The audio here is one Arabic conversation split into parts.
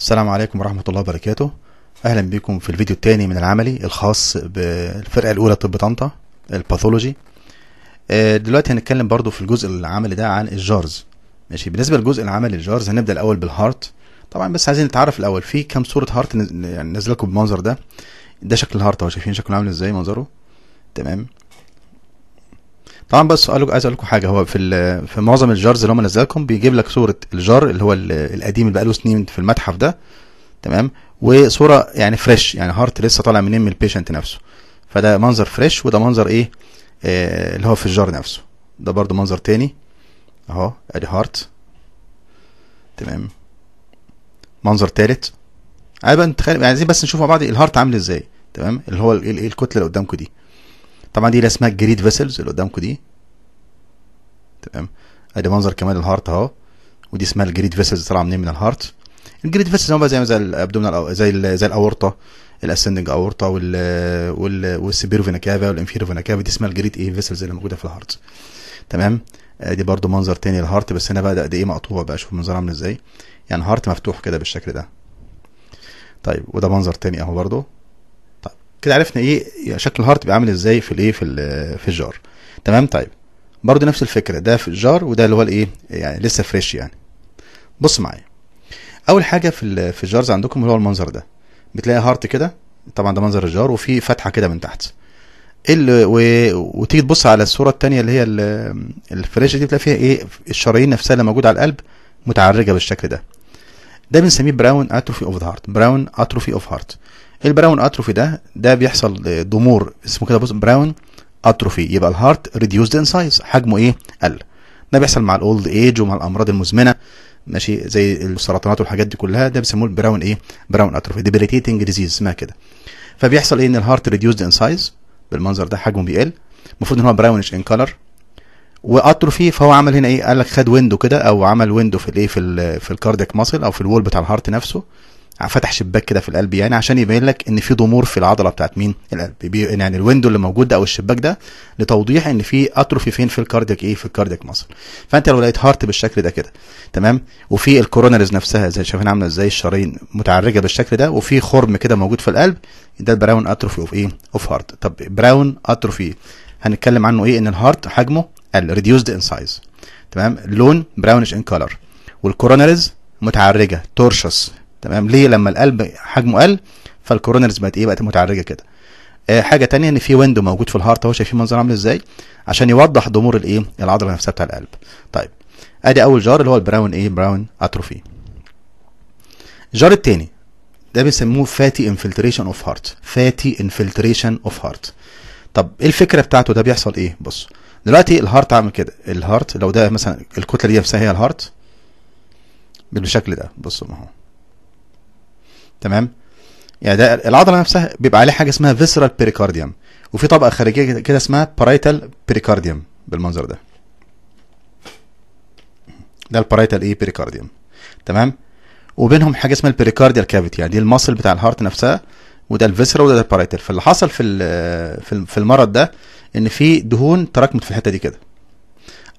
السلام عليكم ورحمة الله وبركاته أهلا بكم في الفيديو الثاني من العملي الخاص بالفرقة الأولى طب طنطا الباثولوجي آه، دلوقتي هنتكلم برضو في الجزء العملي ده عن الجارز ماشي بالنسبة للجزء العملي الجارز هنبدأ الأول بالهارت طبعا بس عايزين نتعرف الأول في كام صورة هارت يعني نازلة لكم بالمنظر ده ده شكل الهارت اهو شايفين شكله عامل ازاي منظره تمام طبعا بس سؤالك عايز اقول لكم حاجه هو في في معظم الجارز اللي هم نزلها لكم بيجيب لك صوره الجار اللي هو القديم اللي بقاله سنين في المتحف ده تمام وصوره يعني فريش يعني هارت لسه طالع منين من البيشنت نفسه فده منظر فريش وده منظر ايه آه اللي هو في الجار نفسه ده برده منظر تاني اهو ادي هارت تمام منظر تالت عايز بقى نتخيل يعني عايزين بس نشوف مع بعض الهارت عامل ازاي تمام اللي هو الكتله اللي قدامكم دي طبعا دي اللي اسمها جريد فيسلز اللي قدامكم دي تمام ادي منظر كمان الهارت اهو ودي اسمها الجريد فيسلز طالعه منين من الهارت الجريد فيسلز هو زي زي الابدومن زي زي الاورطه الاسندنج اورطه وال وال والسبير فينا كافا والانفير فينا كافا دي اسمها الجريد ايه فيسلز اللي موجوده في الهارت تمام آه، دي برضو منظر تاني الهارت بس هنا بقى قد ايه مقطوع بقى شوف منظرها عامل ازاي يعني هارت مفتوح كده بالشكل ده طيب وده منظر تاني اهو برضو كده عرفنا ايه شكل الهارت بيبقى عامل ازاي في الايه في في الجار تمام طيب برضه نفس الفكره ده في الجار وده اللي هو الايه يعني لسه فريش يعني بص معايا اول حاجه في في الجارز عندكم اللي هو المنظر ده بتلاقي هارت كده طبعا ده منظر الجار وفي فتحه كده من تحت اللي وتيجي تبص على الصوره الثانيه اللي هي الفريش دي بتلاقي فيها ايه الشرايين نفسها اللي موجوده على القلب متعرجه بالشكل ده ده بنسميه براون اتروفي اوف هارت براون اتروفي اوف هارت البراون اتروفي ده ده بيحصل ضمور اسمه كده بص براون اتروفي يبقى الهارت ريديوسد ان سايز حجمه ايه قل ده بيحصل مع الاولد ايج ومع الامراض المزمنه ماشي زي السرطانات والحاجات دي كلها ده بيسموه البراون ايه براون اتروفي ديبريتيتنج ديزيز اسمها كده فبيحصل ايه ان الهارت ريديوسد ان سايز بالمنظر ده حجمه بيقل المفروض ان هو براونش ان كلر واتروفي فهو عمل هنا ايه قال لك خد ويندو كده او عمل ويندو في الايه في الـ في الكاردياك ماسل او في الوول بتاع الهارت نفسه فتح شباك كده في القلب يعني عشان يبين لك ان في ضمور في العضله بتاعت مين القلب يعني الويندو اللي موجود ده او الشباك ده لتوضيح ان في اتروفي فين في الكاردياك ايه في الكاردياك ماسل فانت لو لقيت هارت بالشكل ده كده تمام وفي الكورونرز نفسها زي شايفين عامله ازاي الشرايين متعرجه بالشكل ده وفي خرم كده موجود في القلب ده البراون اتروفي اوف ايه اوف هارت طب براون اتروفي هنتكلم عنه ايه ان الهارت حجمه قل ريديوسد ان سايز تمام لون براونش ان كلر والكورونرز متعرجه تورشس تمام ليه لما القلب حجمه قل فالكورونرز بقت ايه بقت متعرجه كده آه حاجه تانية ان في ويندو موجود في الهارت اهو شايفين منظر عامل ازاي عشان يوضح ضمور الايه العضله نفسها بتاع القلب طيب ادي اول جار اللي هو البراون ايه براون اتروفي الجار التاني ده بيسموه فاتي انفلتريشن اوف هارت فاتي انفلتريشن اوف هارت طب ايه الفكره بتاعته ده بيحصل ايه بص دلوقتي الهارت عامل كده الهارت لو ده مثلا الكتله دي نفسها هي الهارت بالشكل ده بصوا هو تمام يعني ده العضله نفسها بيبقى عليه حاجه اسمها فيسرال بيريكارديوم وفي طبقه خارجيه كده اسمها بارايتال بيريكارديوم بالمنظر ده ده البارايتال ايه بيريكارديوم تمام وبينهم حاجه اسمها البيريكارديال كافيتي يعني دي المصل بتاع الهارت نفسها وده الفيسرا وده البارايتال فاللي حصل في في المرض ده ان في دهون تراكمت في الحته دي كده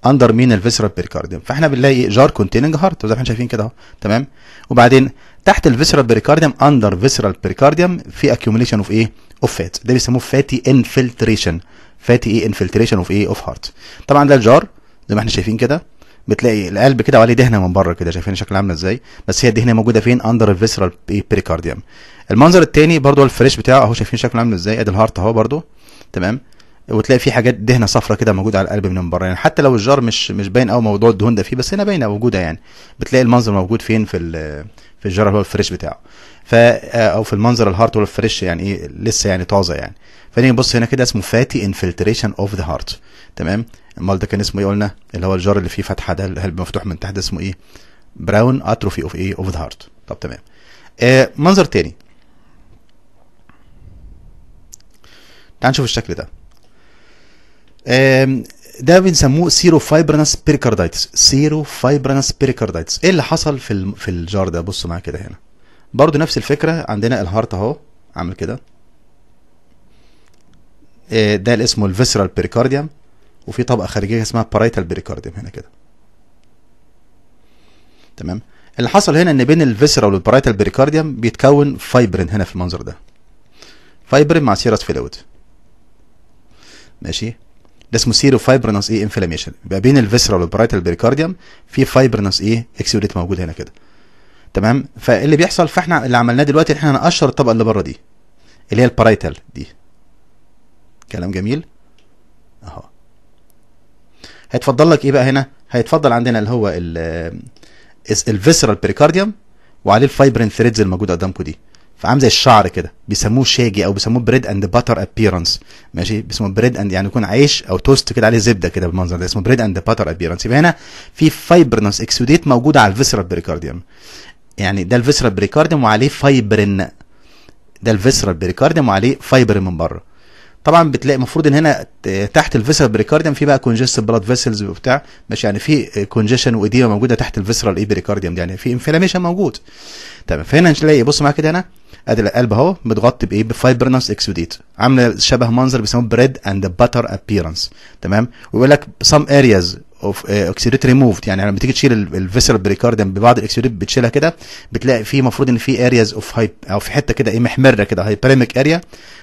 اندر مين الفيسرال بيريكارديوم فاحنا بنلاقي جار كونتيننج هارت زي ما احنا شايفين كده اهو تمام وبعدين تحت الفيسرال بيريكارديوم اندر فيسرال بيريكارديوم في اكيوميليشن اوف ايه اوف فات ده بيسموه فاتي انفلتريشن فاتي ايه انفلتريشن اوف ايه اوف هارت طبعا ده الجار زي ما احنا شايفين كده بتلاقي القلب كده وعليه دهنه من بره كده شايفين شكلها عامله ازاي بس هي الدهنه موجوده فين اندر الفيسرال بيريكارديوم المنظر الثاني برضو الفريش بتاعه اهو شايفين شكله عامل ازاي ادي الهارت اهو برضو تمام وتلاقي في حاجات دهنه صفرة كده موجوده على القلب من بره يعني حتى لو الجار مش مش باين قوي موضوع الدهون ده فيه بس هنا باينه موجوده يعني بتلاقي المنظر موجود فين في في الجار هو الفريش بتاعه ف آه، او في المنظر الهارت ولا الفريش يعني ايه لسه يعني طازه يعني فنيجي نبص هنا كده اسمه فاتي انفلتريشن اوف ذا هارت تمام امال ده كان اسمه ايه قلنا اللي هو الجار اللي فيه فتحه ده القلب مفتوح من تحت اسمه ايه براون اتروفي اوف ايه اوف ذا هارت طب تمام آه منظر تاني تعال نشوف الشكل ده ده بنسموه سيرو فايبرنس بيريكارديتس سيرو فايبرنس بيريكارديتس ايه اللي حصل في في الجار ده بصوا معايا كده هنا برضو نفس الفكره عندنا الهارت اهو عامل كده آه، ده اللي اسمه الفيسرال بيريكارديوم وفي طبقه خارجيه اسمها بارايتال بيريكارديوم هنا كده تمام اللي حصل هنا ان بين الفيسرال والبارايتال بيريكارديوم بيتكون فايبرين هنا في المنظر ده فايبرين مع سيرس فلويد ماشي ده اسمه سيرو فايبرنس ايه انفلاميشن يبقى بين الفيسرال والبرايتال بيريكارديوم في فايبرنس ايه اكسيوريت موجود هنا كده تمام فاللي بيحصل فاحنا اللي عملناه دلوقتي احنا هنقشر الطبقه اللي بره دي اللي هي البرايتال دي كلام جميل اهو هيتفضل لك ايه بقى هنا هيتفضل عندنا اللي هو الفيسرال بيريكارديوم وعليه الفايبرين ثريدز الموجوده قدامكم دي فعامل زي الشعر كده بيسموه شاجي او بيسموه بريد اند باتر ابييرنس ماشي بيسموه بريد اند يعني يكون عيش او توست كده عليه زبده كده بالمنظر ده اسمه بريد اند باتر ابييرنس يبقى هنا في فايبرنس اكسوديت موجود على الفيسرال بريكارديوم يعني ده الفيسرال بريكارديوم وعليه فايبرن ده الفيسرال بريكارديوم وعليه فايبر من بره طبعا بتلاقي المفروض ان هنا تحت الفيسرال بريكارديوم في بقى كونجست بلاد فيسلز وبتاع ماشي يعني في كونجيشن واديمه موجوده تحت الفيسرال اي بريكارديوم يعني في انفلاميشن موجود تمام طيب، فهنا نلاقي بص معايا كده هنا ادي القلب اهو متغطي بايه بفايبرنس اكسوديت عامله شبه منظر بيسموه بريد اند باتر ابييرنس تمام ويقول لك سام ارياز اوف اكسوديت ريموفد يعني لما تيجي تشيل الفيسر بريكاردم ببعض الاكسوديت بتشيلها كده بتلاقي في المفروض ان في ارياز اوف هايب او في حته كده ايه محمره كده هايبريميك اريا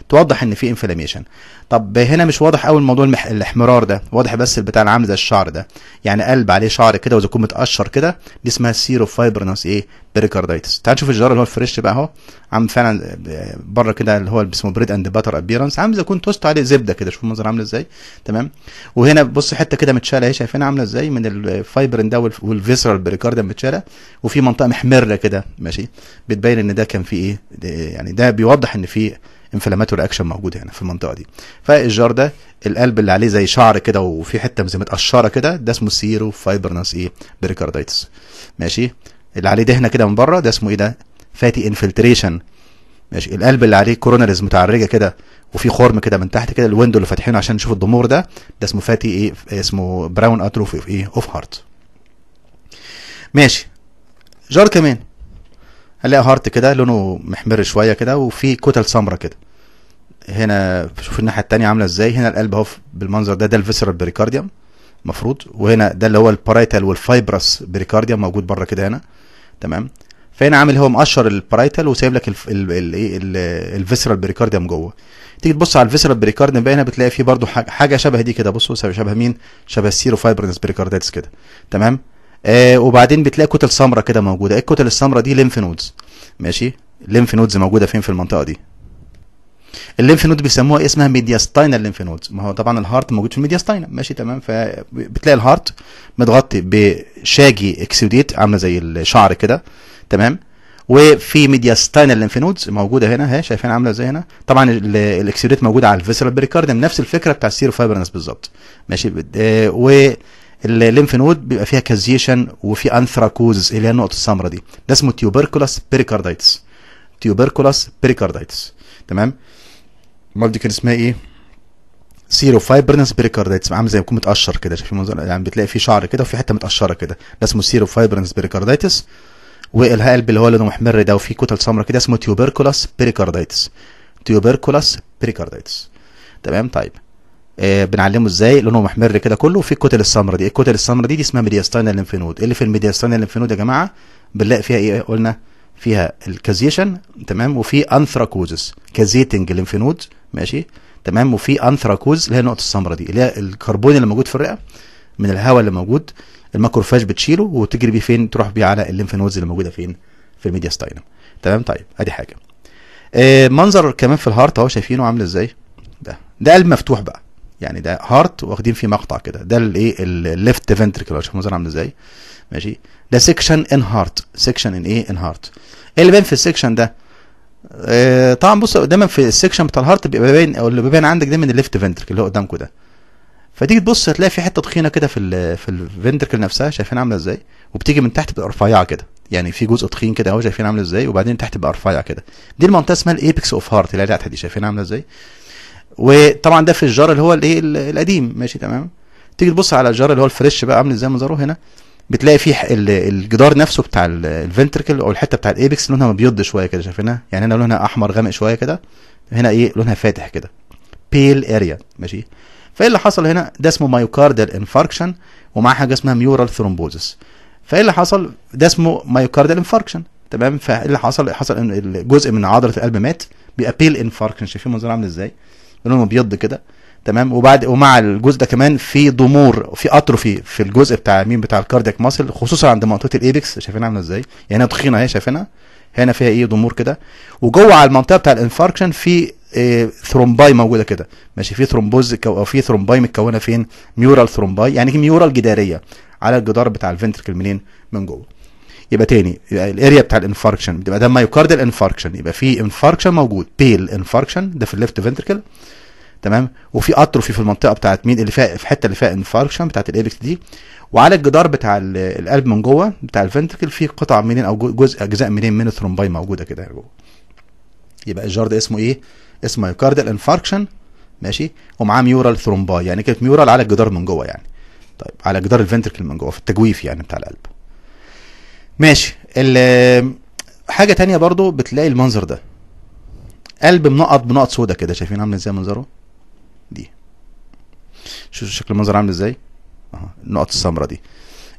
توضح ان في انفلاميشن طب هنا مش واضح قوي الموضوع المح... الاحمرار ده واضح بس البتاع اللي عامل زي الشعر ده يعني قلب عليه شعر كده واذا يكون متقشر كده دي اسمها سيرو فايبرنس ايه بيريكارديتس تعال شوف الجار اللي هو الفريش بقى اهو عامل فعلا بره كده اللي هو اسمه بريد اند باتر ابيرنس عامل زي كنت توست عليه زبده كده شوف المنظر عامل ازاي تمام وهنا بص حته كده متشاله اهي شايفينها عامله ازاي من الفايبرين ده والفيسرال بريكارديوم متشاله وفي منطقه محمره كده ماشي بتبين ان ده كان في ايه يعني ده بيوضح ان في انفلاماتوري اكشن موجوده هنا في المنطقه دي فالجار ده القلب اللي عليه زي شعر كده وفي حته زي متقشره كده ده اسمه سيرو فايبرنس ايه بيريكارديتس ماشي اللي عليه دهنه كده من بره ده اسمه ايه ده فاتي انفلتريشن ماشي القلب اللي عليه كورونرز متعرجه كده وفي خرم كده من تحت كده الويندو اللي فاتحينه عشان نشوف الضمور ده ده اسمه فاتي ايه اسمه براون اتروف ايه اوف هارت ماشي جار كمان هنلاقي هارت كده لونه محمر شويه كده وفي كتل سمرة كده هنا شوف الناحيه الثانيه عامله ازاي هنا القلب اهو بالمنظر ده ده الفيسرال بريكارديوم مفروض وهنا ده اللي هو البارايتال والفايبرس بريكارديوم موجود بره كده هنا تمام فهنا عامل هو مقشر البرايتال وسايب لك الايه الفيسرال بريكارديوم جوه تيجي تبص على الفيسرال بريكارديوم بقى هنا بتلاقي فيه برضو حاجه شبه دي كده بصوا شبه مين شبه السيرو فايبرنس بريكارديتس كده تمام آه وبعدين بتلاقي كتل سمراء كده موجوده إيه الكتل السمراء دي ليمف نودز ماشي ليمف نودز موجوده فين في المنطقه دي الليمف نود بيسموها إيه؟ اسمها ميدياستاينا الليمف نود ما هو طبعا الهارت موجود في الميدياستاينا ماشي تمام فبتلاقي الهارت متغطي بشاجي اكسوديت عامله زي الشعر كده تمام وفي ميدياستاينا الليمف نودز موجوده هنا اهي شايفين عامله زي هنا طبعا الاكسوديت موجوده على الفيسرال بريكارديم نفس الفكره بتاع فايبرنس بالظبط ماشي آه، و الليمف نود بيبقى فيها كازيشن وفي انثراكوز اللي هي النقطه السمراء دي ده اسمه تيوبركولاس بيريكارديتس تيوبركولاس بيريكارديتس تمام المره دي كان اسمها ايه سيرو فايبرنس بريكاردايتس عامل زي ما يكون متقشر كده في منظر يعني بتلاقي فيه شعر كده وفي حته متقشره كده ده اسمه سيرو فايبرنس بريكاردايتس والقلب اللي هو لونه محمر ده وفيه كتل سمراء كده اسمه تيوبركولاس بريكاردايتس تيوبركولاس بريكاردايتس تمام طيب آه بنعلمه ازاي لونه محمر كده كله وفي الكتل السمراء دي الكتل السمراء دي دي اسمها ميدياستاينال ليمفينود اللي في الميدياستاينال ليمفينود يا جماعه بنلاقي فيها ايه قلنا فيها الكازيشن تمام وفي انثراكوزس كازيتنج الليمف نود ماشي تمام وفي انثراكوز اللي هي النقطه السمراء دي اللي هي الكربون اللي موجود في الرئه من الهواء اللي موجود الماكروفاج بتشيله وتجري بيه فين تروح بيه على الليمف نودز اللي موجوده فين في الميدياستاينم تمام طيب ادي حاجه آه منظر كمان في الهارت اهو شايفينه عامل ازاي ده ده قلب مفتوح بقى يعني ده هارت واخدين فيه مقطع كده ده الايه الليفت فنتريكل شوف مظهر عامل ازاي ماشي ده سيكشن ان هارت سيكشن ان ايه ان هارت ايه اللي باين في السيكشن ده آه، طبعا بص دايما في السيكشن بتاع الهارت بيبقى باين او اللي بيبان عندك دايما الليفت فنتريكل اللي هو قدامكم ده فتيجي تبص هتلاقي في حته تخينه كده في الـ في الفنتركل نفسها شايفين عامله ازاي وبتيجي من تحت بتبقى رفيعه كده يعني في جزء تخين كده اهو شايفين عامله ازاي وبعدين تحت بقى رفيع كده دي المنطقه اسمها الايبكس اوف هارت اللي هي تحت دي شايفين عامله ازاي وطبعا ده في الجار اللي هو الايه القديم ماشي تمام تيجي تبص على الجار اللي هو الفريش بقى عامل ازاي منظره هنا بتلاقي فيه الجدار نفسه بتاع الفنتركل او الحته بتاع الايبكس لونها مبيض شويه كده شايفينها يعني هنا لونها احمر غامق شويه كده هنا ايه لونها فاتح كده بيل اريا ماشي فايه اللي حصل هنا ده اسمه مايوكاردال انفاركشن ومعاه حاجه اسمها ميورال ثرومبوزس فايه اللي حصل ده اسمه مايوكاردال انفاركشن تمام فايه اللي حصل حصل ان جزء من عضله القلب مات بيبقى بيل انفاركشن شايفين منظره عامل ازاي لونه ابيض كده تمام وبعد ومع الجزء ده كمان في ضمور في اتروفي في الجزء بتاع مين بتاع الكاردياك ماسل خصوصا عند منطقه الايبكس شايفينها عامله ازاي يعني هنا تخينه اهي شايفينها هنا فيها ايه ضمور كده وجوه على المنطقه بتاع الانفاركشن في إيه ثرومباي موجوده كده ماشي في ثرومبوز او في ثرومباي متكونه فين ميورال ثرومباي يعني ميورال جداريه على الجدار بتاع الفنتركل منين من جوه يبقى تاني الاريا بتاع الانفاركشن بتبقى ده مايوكاردال انفاركشن يبقى في انفاركشن موجود بيل انفاركشن ده في الليفت فنتركل تمام وفي اتروفي في المنطقه بتاعت مين اللي فيها في الحته اللي فيها انفاركشن بتاعت الابكس دي وعلى الجدار بتاع القلب من جوه بتاع الفنتركل في قطع منين او جزء اجزاء منين من الثرومباي موجوده كده جوه يبقى الجار ده اسمه ايه اسمه مايوكاردال انفاركشن ماشي ومعاه ميورال ثرومباي يعني كانت ميورال على الجدار من جوه يعني طيب على جدار الفنتركل من جوه في التجويف يعني بتاع القلب ماشي حاجه تانية برضو بتلاقي المنظر ده قلب منقط بنقط سودا كده شايفين عامل ازاي منظره دي شوفوا شكل المنظر عامل ازاي اهو النقط السمراء دي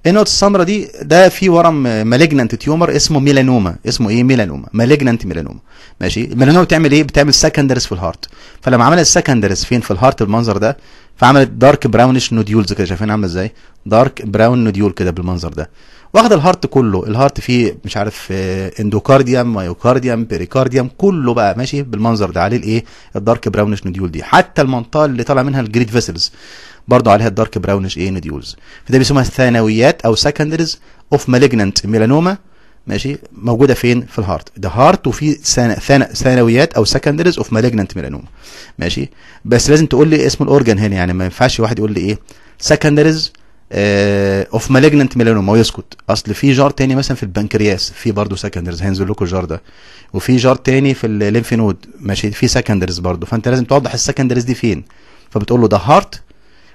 النقط السمراء دي ده في ورم مالجنانت تيومر اسمه ميلانوما اسمه ايه ميلانوما مالجنانت ميلانوما ماشي الميلانوما بتعمل ايه بتعمل سكندرز في الهارت فلما عملت سكندرز فين في الهارت بالمنظر ده فعملت دارك براونش نوديولز كده شايفين عامله ازاي دارك براون نوديول كده بالمنظر ده واخد الهارت كله الهارت فيه مش عارف آه، اندوكارديوم مايوكارديوم بيريكارديوم كله بقى ماشي بالمنظر ده عليه الايه الدارك براونش نديول دي حتى المنطقه اللي طالع منها الجريد فيسلز برضه عليها الدارك براونش ايه نديولز فده بيسموها الثانويات او سكندرز اوف مالجننت ميلانوما ماشي موجوده فين في الهارت ده هارت وفي ثانويات او سكندرز اوف مالجننت ميلانوما ماشي بس لازم تقول لي اسم الاورجن هنا يعني ما ينفعش واحد يقول لي ايه سكندرز اوف مالجننت ميلانوما ويسكت اصل في جار تاني مثلا في البنكرياس في برضه سكندرز هينزل لكم الجار ده وفي جار تاني في الليمف نود ماشي في سكندرز برضه فانت لازم توضح السكندرز دي فين فبتقول له ده هارت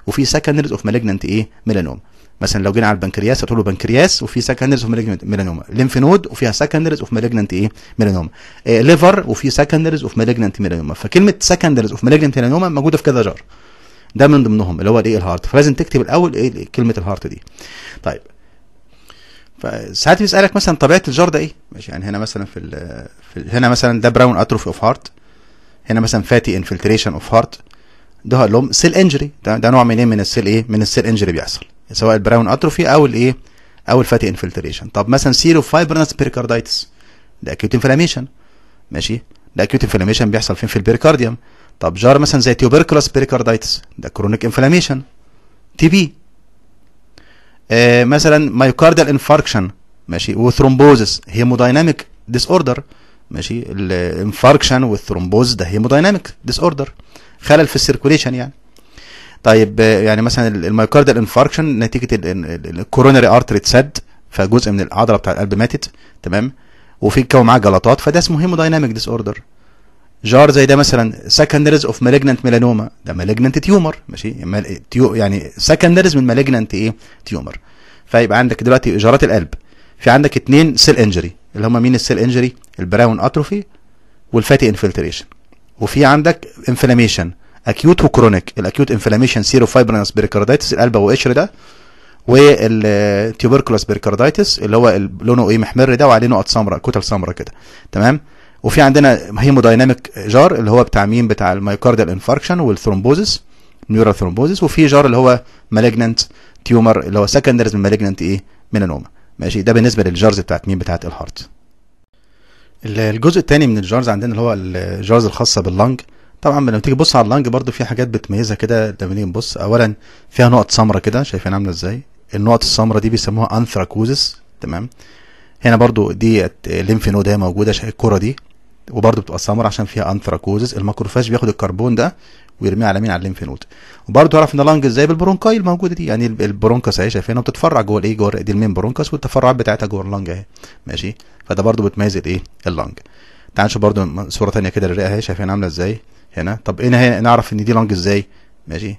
وفي سكندرز اوف مالجننت ايه ميلانوما مثلا لو جينا على البنكرياس هتقول له بنكرياس وفي سكندرز اوف مالجننت ميلانوما ليمف نود وفيها سكندرز اوف مالجننت ايه ميلانوما آه، ليفر وفي سكندرز اوف مالجننت ميلانوما فكلمه سكندرز اوف مالجننت ميلانوما موجوده في كذا جار ده من ضمنهم اللي هو الايه الهارت فلازم تكتب الاول ايه كلمه الهارت دي طيب فساعات بيسالك مثلا طبيعه الجار ده ايه ماشي يعني هنا مثلا في, في هنا مثلا ده براون اتروفي اوف هارت هنا مثلا فاتي انفلتريشن اوف هارت ده لهم سيل انجري ده, ده نوع منين من السيل ايه من السيل انجري بيحصل سواء البراون اتروفي او الايه او الفاتي انفلتريشن طب مثلا سيرو فايبرنس بيريكارديتس ده اكيوت انفلاميشن ماشي ده اكيوت انفلاميشن بيحصل فين في البريكارديوم طب جار مثلا زي تيوبركلوس بريكاردايتس ده كرونيك انفلاميشن تي بي آه مثلا مايوكارديال انفاركشن ماشي وثرومبوزس هيمودايناميك ديس اوردر ماشي الانفاركشن والثرومبوز ده هيمودايناميك ديس اوردر خلل في السيركوليشن يعني طيب آه، يعني مثلا المايوكارديال انفاركشن نتيجه الكورونري ارتري اتسد فجزء من العضله بتاع القلب ماتت تمام وفي كو معاه جلطات فده اسمه هيمودايناميك ديس اوردر جار زي ده مثلا سكندرز اوف مالجنانت ميلانوما ده مالجنانت تيومر ماشي يعني سكندرز من مالجنانت ايه تيومر فيبقى عندك دلوقتي جارات القلب في عندك اتنين سيل انجري اللي هما مين السيل انجري البراون اتروفي والفاتي انفلتريشن وفي عندك انفلاميشن اكيوت وكرونيك الاكيوت انفلاميشن سيرو فايبرنس بيريكارديتس القلب وقشر ده والتيوبركلوس بيريكارديتس اللي هو لونه ايه محمر ده وعليه نقط سمراء كتل سمراء كده تمام وفي عندنا هيمودايناميك جار اللي هو بتاع مين بتاع الميوكارديال انفاركشن والثرومبوزس نيورال ثرومبوزس وفي جار اللي هو مالجننت تيومر اللي هو سكندرز من مالجننت ايه ميلانوما ماشي ده بالنسبه للجارز بتاعت مين بتاعت الهارت الجزء الثاني من الجارز عندنا اللي هو الجارز الخاصه باللنج طبعا لما تيجي تبص على اللنج برضو في حاجات بتميزها كده لما نيجي نبص اولا فيها نقط سمراء كده شايفين عامله ازاي النقط السمراء دي بيسموها انثراكوزس تمام هنا برضو دي الليمف نود هي موجوده الكره دي وبرده بتبقى سمر عشان فيها انثراكوزز الماكروفاج بياخد الكربون ده ويرميه على مين على الليمف نود وبرده تعرف ان اللنج ازاي بالبرونكاي الموجوده دي يعني البرونكس اهي شايفينها بتتفرع جوه الايه جوه دي المين برونكس والتفرعات بتاعتها جوه اللانج اهي ماشي فده برده بتميز الايه اللانج تعال نشوف برده صوره ثانيه كده للرئه اهي شايفينها عامله ازاي هنا طب هنا إيه نعرف ان دي لانج ازاي ماشي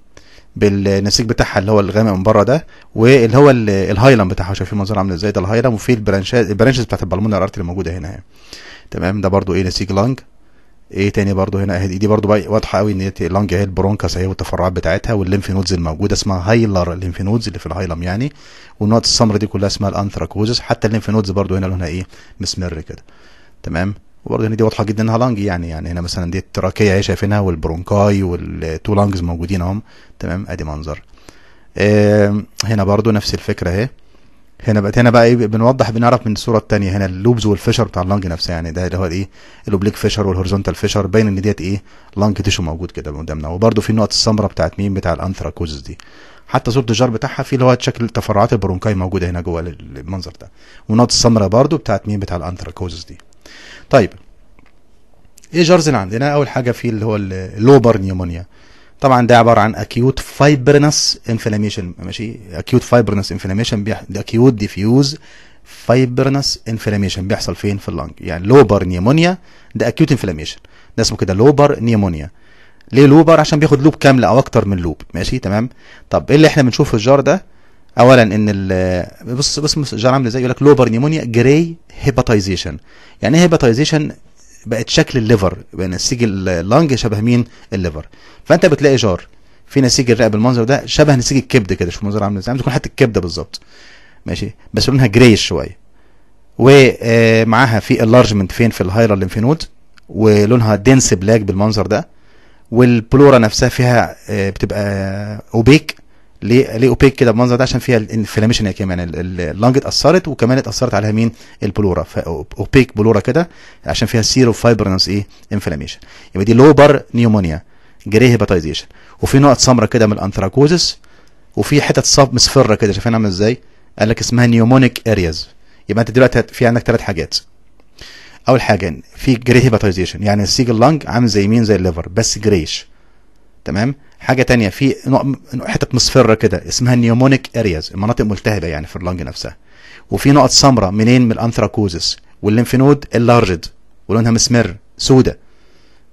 بالنسيج بتاعها اللي هو الغامق من بره ده واللي هو الهايلم بتاعها شايفين منظرها عامل ازاي ده الهايلم وفي البرانشات البرانشز بتاعت البلمونر ارتري موجوده هنا اهي تمام ده برضو ايه نسيج لانج ايه تاني برضو هنا اهي دي برضو بقى واضحه قوي ان هي اللانج هي البرونكس اهي والتفرعات بتاعتها والليمف نودز الموجوده اسمها هايلر الليمف نودز اللي في الهايلم يعني والنقط السمراء دي كلها اسمها الانثراكوزس حتى الليمف نودز برضو هنا لونها ايه مسمر كده تمام وبرضه هنا دي واضحه جدا انها لانج يعني يعني هنا مثلا دي التراكيه اهي شايفينها والبرونكاي والتو لانجز موجودين اهم تمام ادي منظر هنا برضو نفس الفكره اهي هنا بقى هنا بقى ايه بنوضح بنعرف من الصوره الثانيه هنا اللوبز والفيشر بتاع اللنج نفسها يعني ده اللي هو ايه الاوبليك فيشر والهورزونتال فيشر باين ان ديت ايه لانج تيشو موجود كده قدامنا وبرده في النقط السمراء بتاعت مين بتاع الانثراكوزس دي حتى صوره الجار بتاعها في اللي هو شكل تفرعات البرونكاي موجوده هنا جوه المنظر ده والنقط السمراء برده بتاعت مين بتاع الانثراكوزس دي طيب ايه جارز اللي عندنا اول حاجه في اللي هو اللوبر نيومونيا طبعا ده عباره عن اكيوت فايبرنس انفلاميشن ماشي اكيوت فايبرنس انفلاميشن ده اكيوت ديفيوز فايبرنس انفلاميشن بيحصل فين في اللنج يعني لوبر نيمونيا ده اكيوت انفلاميشن ده اسمه كده لوبر نيمونيا ليه لوبر عشان بياخد لوب كامله او اكتر من لوب ماشي تمام طب ايه اللي احنا بنشوفه في الجار ده اولا ان بص بص الجار عامل ازاي يقول لك لوبر نيمونيا جراي هيباتايزيشن يعني ايه هيباتايزيشن بقت شكل الليفر بقى نسيج اللانج شبه مين الليفر فانت بتلاقي جار في نسيج الرئه بالمنظر ده شبه نسيج الكبد كده شوف المنظر عامل ازاي تكون حتى الكبده بالظبط ماشي بس لونها جريش شويه ومعاها آه، في اللارجمنت فين في الهايرا الليمفينود ولونها دنس بلاك بالمنظر ده والبلورا نفسها فيها آه، بتبقى اوبيك ليه ليه اوبيك كده بالمنظر ده عشان فيها الانفلاميشن يا كمان يعني اللنج اتاثرت وكمان اتاثرت على مين البلورا اوبيك بلورا كده عشان فيها سيرو فايبرنس ايه انفلاميشن يبقى دي لوبر نيومونيا جري هيباتايزيشن وفي نقط سمراء كده من الانثراكوزس وفي حتت صاب مصفره كده شايفين عامله ازاي قال لك اسمها نيومونيك ارياز يبقى انت دلوقتي في عندك ثلاث حاجات اول حاجه في جري هيباتايزيشن يعني السيجل اللنج عامل زي مين زي الليفر بس جريش تمام حاجه تانية في حتت مصفره كده اسمها نيومونيك ارياز المناطق ملتهبه يعني في اللنج نفسها وفي نقط سمراء منين من الانثراكوزس واللينفينود اللارجد ولونها مسمر سودة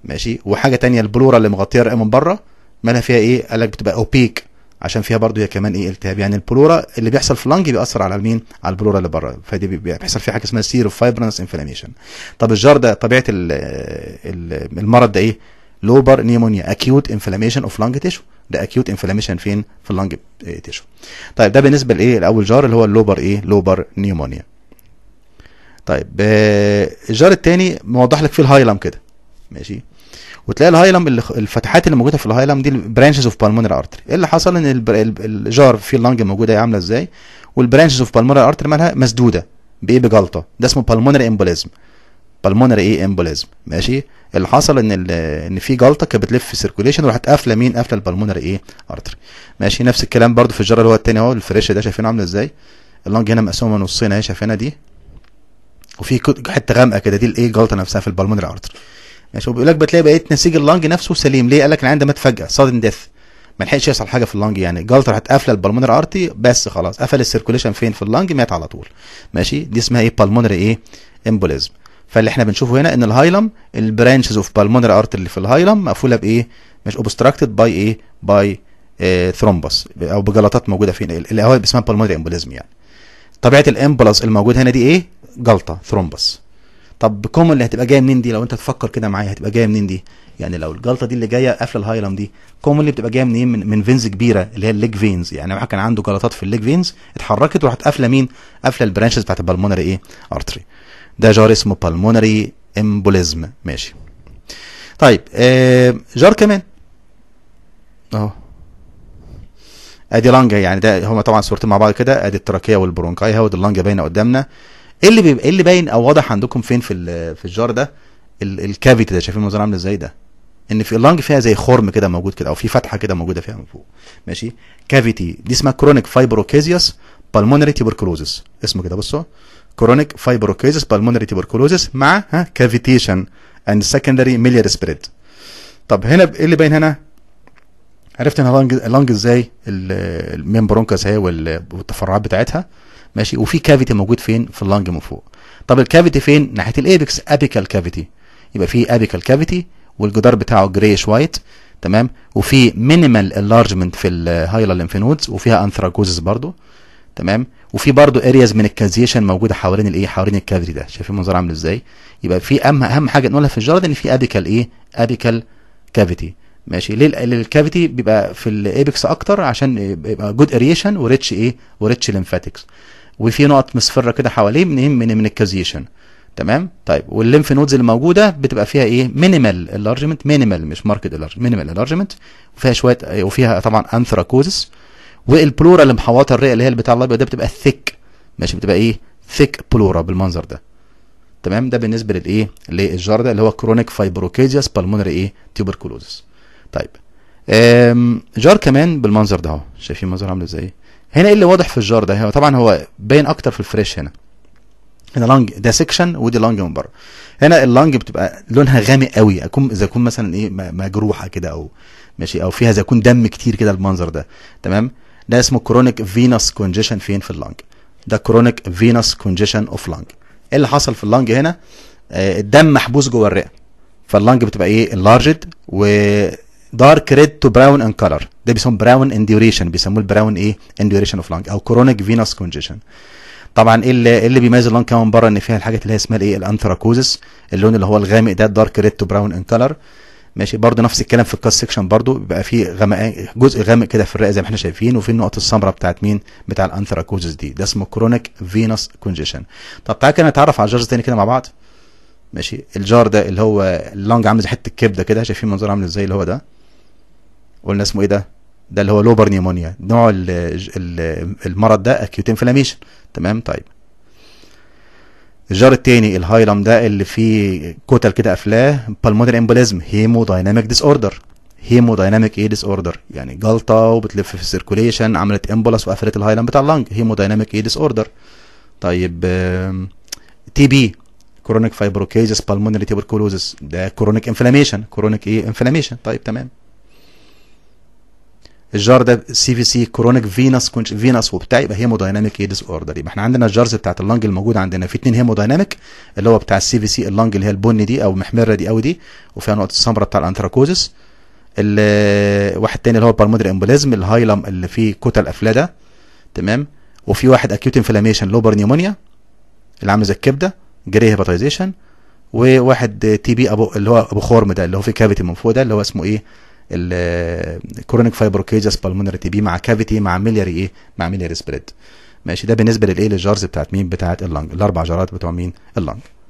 ماشي وحاجه تانية البلوره اللي مغطيه الرئه من بره مالها فيها ايه قال لك بتبقى اوبيك عشان فيها برضه هي كمان ايه التهاب يعني البلورا اللي بيحصل في اللنج بيأثر على مين على البلورا اللي بره فدي بيحصل فيها حاجه اسمها سيرو فايبرنس انفلاميشن طب الجار ده طبيعه المرض ده ايه لوبر نيمونيا اكيوت انفلاميشن اوف لانج تيشو ده اكيوت انفلاميشن فين في اللانج تيشو eh, طيب ده بالنسبه لايه لاول جار اللي هو اللوبر ايه لوبر نيمونيا طيب آه، الجار الثاني موضح لك فيه الهايلم كده ماشي وتلاقي الهايلم الفتحات اللي موجوده في الهايلم دي البرانشز اوف بالمونري ارتري ايه اللي حصل ان الجار فيه اللنج موجوده عامله ازاي والبرانشز اوف بالمونري ارتري مالها مسدوده بايه بجلطه ده اسمه بالمونري امبوليزم بالمونري ايه امبوليزم ماشي اللي حصل ان ان في جلطه كانت بتلف في سيركوليشن وراحت قافله مين قافله البالمونري ايه ارتري ماشي نفس الكلام برده في الجرة اللي هو الثاني اهو الفريش ده شايفينه عامله ازاي اللنج هنا مقسومه نصين اهي شايفينها دي وفي حته غامقه كده دي الايه جلطه نفسها في البالمونري ارتري ماشي وبيقول لك بتلاقي بقيه نسيج اللنج نفسه سليم ليه قال لك العين ده مات فجاه سادن ديث ما لحقش يحصل حاجه في اللنج يعني جلطه راحت قافله البالمونري ارتي بس خلاص قفل السيركوليشن فين في اللنج مات على طول ماشي دي اسمها ايه بالمونري ايه امبوليزم فاللي احنا بنشوفه هنا ان الهايلم البرانشز اوف بالمونري ارت اللي في الهايلم مقفوله بايه؟ مش اوبستراكتد باي ايه؟ باي آه، ثرومبس او بجلطات موجوده فين اللي هو اسمها بالمونري امبوليزم يعني. طبيعه الامبلس الموجود هنا دي ايه؟ جلطه ثرومبس. طب كومن اللي هتبقى جايه منين دي لو انت تفكر كده معايا هتبقى جايه منين دي؟ يعني لو الجلطه دي اللي جايه قافله الهايلم دي كوم اللي بتبقى جايه منين من, من فينز كبيره اللي هي الليج فينز يعني واحد كان عنده جلطات في الليج فينز اتحركت وراحت قافله مين؟ قافله البرانشز بتاعت البالمونري ايه؟ ارتري. ده جار اسمه بالمونري امبوليزم ماشي طيب آه، جار كمان اهو ادي لانجا يعني ده هما طبعا صورتين مع بعض كده ادي التراكيه والبرونكاي اهو اللانجا باينه قدامنا ايه اللي بيبقى ايه اللي باين او واضح عندكم فين في في الجار ده الكافيتي ده شايفين المنظر عامل ازاي ده ان في اللانج فيها زي خرم كده موجود كده او في فتحه كده موجوده فيها من فوق ماشي كافيتي دي اسمها كرونيك فايبروكيزيوس بالمونري تيبركلوزس اسمه كده بصوا chronic فايبروكيزس pulmonary tuberculosis مع ها cavitation and secondary ميلير spread طب هنا ايه اللي باين هنا عرفت ان اللنج ازاي المين اهي والتفرعات بتاعتها ماشي وفي كافيتي موجود فين في اللنج من فوق طب الكافيتي فين ناحيه الايبكس ابيكال كافيتي يبقى في ابيكال كافيتي والجدار بتاعه جريش وايت تمام وفي مينيمال انلارجمنت في الهايلا ليمفينودز وفيها انثراكوزس برضو تمام وفي برضه ارياز من الكازيشن موجوده حوالين الايه حوالين الكافري ده شايفين المنظر عامل ازاي يبقى في اهم اهم حاجه نقولها في الجرد ان في ابيكال ايه ابيكال كافيتي ماشي ليه الكافيتي بيبقى في الايبكس اكتر عشان يبقى جود اريشن وريتش ايه وريتش ليمفاتكس وفي نقط مصفره كده حواليه من إيه؟ من من الكازيشن تمام طيب والليمف نودز اللي موجوده بتبقى فيها ايه مينيمال الارجمنت مينيمال مش ماركت الارجمنت مينيمال الارجمنت وفيها شويه وفيها طبعا انثراكوزس والبلورا اللي محوطه الرئه اللي هي بتاع الابيض ده بتبقى ثيك ماشي بتبقى ايه ثيك بلورا بالمنظر ده تمام ده بالنسبه للايه للجار ده اللي هو كرونيك فايبروكيدياس بالمونري ايه تيوبركولوزس طيب جار كمان بالمنظر ده اهو شايفين المنظر عامل ازاي هنا ايه اللي واضح في الجار ده هو طبعا هو باين اكتر في الفريش هنا هنا لانج ده سكشن ودي لانج من بره هنا اللانج بتبقى لونها غامق قوي اكون اذا اكون مثلا ايه مجروحه كده او ماشي او فيها اذا يكون دم كتير كده المنظر ده تمام ده اسمه كرونيك فينس كونجيشن فين في اللنج ده كرونيك فينس كونجيشن اوف لنج ايه اللي حصل في اللنج هنا آه، الدم محبوس جوه الرئه فاللنج بتبقى ايه و ودارك ريد تو براون ان كلر ده بيسموه براون ديوريشن بيسموه البراون ايه ديوريشن اوف لنج او كرونيك فينس كونجيشن طبعا ايه اللي, إيه اللي بيميز اللنج كمان بره ان فيها الحاجات اللي هي اسمها الايه الانثراكوزس اللون اللي هو الغامق ده الدارك ريد تو براون ان كلر ماشي برضه نفس الكلام في الكاس سيكشن برضه بيبقى في غمقان جزء غامق كده في الرئه زي ما احنا شايفين وفي النقط السمراء بتاعت مين بتاع الانثراكوزس دي ده اسمه كرونيك فينوس كونجيشن طب تعالى كده نتعرف على الجارز تاني كده مع بعض ماشي الجار ده اللي هو اللونج عامل زي حته الكبده كده شايفين منظره عامل ازاي اللي هو ده قلنا اسمه ايه ده ده اللي هو لوبر نيمونيا نوع المرض ده اكيوت انفلاميشن تمام طيب الجار التاني الهايلم ده اللي فيه كتل كده قافلاه بالمودر امبوليزم هيمو دايناميك ديس اوردر هيمو دايناميك ايه ديس اوردر يعني جلطه وبتلف في السيركوليشن عملت امبولس وقفلت الهايلم بتاع اللنج هيمو دايناميك ايه ديس اوردر طيب تي بي كرونيك فايبروكيزس بالمونري تيبركولوزس ده كرونيك انفلاميشن كرونيك ايه انفلاميشن طيب تمام الجار ده سي في سي كرونيك فينس كونش فينس وبتاع يبقى هيموداينامك ايه ديس اوردر يبقى احنا عندنا الجارز بتاعت اللنج الموجوده عندنا في اثنين هيمودايناميك اللي هو بتاع السي في سي اللنج اللي هي البني دي او محمره دي قوي دي وفيها نقطه السمراء بتاع الانتراكوزس واحد تاني اللي هو بالمودر امبوليزم الهايلم اللي فيه كتل افلاده تمام وفي واحد اكيوت انفلاميشن لوبر نيومونيا اللي عامل زي الكبده جري هيباتيزيشن وواحد تي بي ابو اللي هو ابو خرم ده اللي هو فيه كافيتي من فوق ده اللي هو اسمه ايه الكرونيك كيجس بالمونري تي بي مع كافيتي مع ميلياري ايه مع ميلياري سبريد ماشي ده بالنسبه للايه للجارز بتاعت مين بتاعت اللنج الاربع جارات بتوع مين اللنج